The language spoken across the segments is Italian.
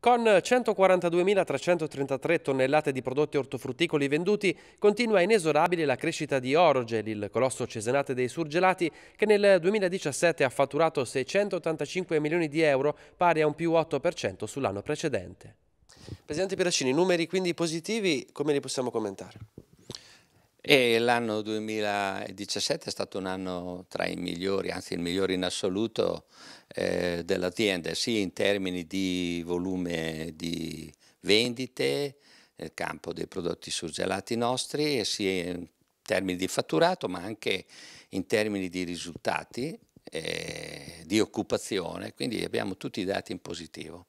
Con 142.333 tonnellate di prodotti ortofrutticoli venduti, continua inesorabile la crescita di Orogel, il colosso cesenate dei surgelati, che nel 2017 ha fatturato 685 milioni di euro, pari a un più 8% sull'anno precedente. Presidente Piracini, numeri quindi positivi, come li possiamo commentare? E l'anno 2017 è stato un anno tra i migliori, anzi il migliore in assoluto eh, dell'azienda, sia in termini di volume di vendite nel campo dei prodotti surgelati nostri, sia in termini di fatturato, ma anche in termini di risultati, eh, di occupazione, quindi abbiamo tutti i dati in positivo.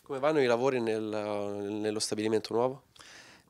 Come vanno i lavori nel, nello stabilimento nuovo?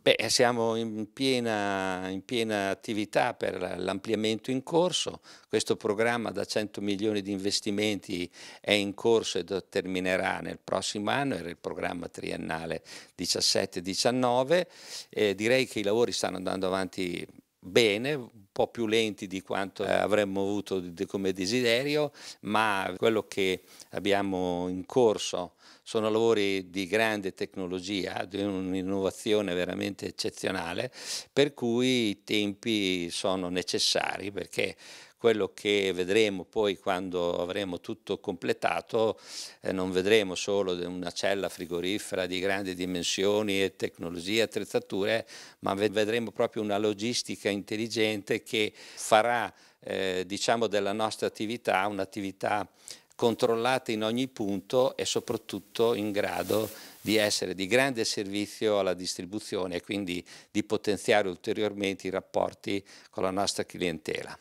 Beh, siamo in piena, in piena attività per l'ampliamento in corso, questo programma da 100 milioni di investimenti è in corso e terminerà nel prossimo anno, era il programma triennale 17-19, eh, direi che i lavori stanno andando avanti bene, po' più lenti di quanto eh, avremmo avuto come desiderio, ma quello che abbiamo in corso sono lavori di grande tecnologia, di un'innovazione veramente eccezionale, per cui i tempi sono necessari perché quello che vedremo poi quando avremo tutto completato, eh, non vedremo solo una cella frigorifera di grandi dimensioni e tecnologie, attrezzature, ma vedremo proprio una logistica intelligente che farà eh, diciamo della nostra attività un'attività controllata in ogni punto e soprattutto in grado di essere di grande servizio alla distribuzione e quindi di potenziare ulteriormente i rapporti con la nostra clientela.